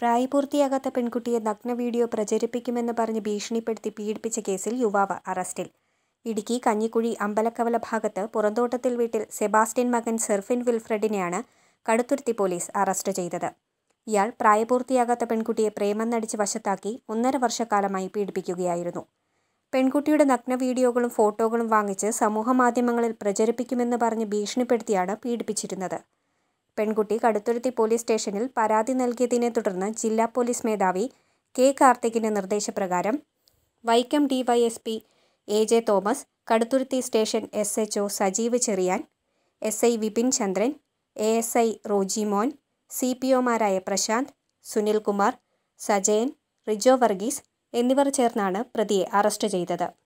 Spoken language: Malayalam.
പ്രായപൂർത്തിയാകാത്ത പെൺകുട്ടിയെ നഗ്ന വീഡിയോ പ്രചരിപ്പിക്കുമെന്ന് പറഞ്ഞ് ഭീഷണിപ്പെടുത്തി പീഡിപ്പിച്ച കേസിൽ യുവാവ് അറസ്റ്റിൽ ഇടുക്കി കഞ്ഞിക്കുഴി അമ്പലക്കവല ഭാഗത്ത് പുറന്തോട്ടത്തിൽ വീട്ടിൽ സെബാസ്റ്റ്യൻ മകൻ സെർഫിൻ വിൽഫ്രഡിനെയാണ് കടുത്തുരുത്തി പോലീസ് അറസ്റ്റ് ചെയ്തത് ഇയാൾ പ്രായപൂർത്തിയാകാത്ത പെൺകുട്ടിയെ പ്രേമം നടിച്ച് വശത്താക്കി ഒന്നര വർഷക്കാലമായി പീഡിപ്പിക്കുകയായിരുന്നു പെൺകുട്ടിയുടെ നഗ്ന വീഡിയോകളും ഫോട്ടോകളും വാങ്ങിച്ച് സമൂഹമാധ്യമങ്ങളിൽ പ്രചരിപ്പിക്കുമെന്ന് പറഞ്ഞ് ഭീഷണിപ്പെടുത്തിയാണ് പീഡിപ്പിച്ചിരുന്നത് പെൺകുട്ടി കടുത്തുരുത്തി പോലീസ് സ്റ്റേഷനിൽ പരാതി നൽകിയതിനെ തുടർന്ന് ജില്ലാ പോലീസ് മേധാവി കെ കാർത്തികിൻ്റെ നിർദ്ദേശപ്രകാരം Vaikom DySP A J Thomas Kaduthuruthy station S H O Sajeev Cheriyan S I Vipin Chandran A S I Rojimon C P ഒമാരായ പ്രശാന്ത് സുനിൽകുമാർ സജയൻ റിജോ വർഗീസ് എന്നിവർ ചേർന്നാണ് പ്രതിയെ അറസ്റ്റ് ചെയ്തത്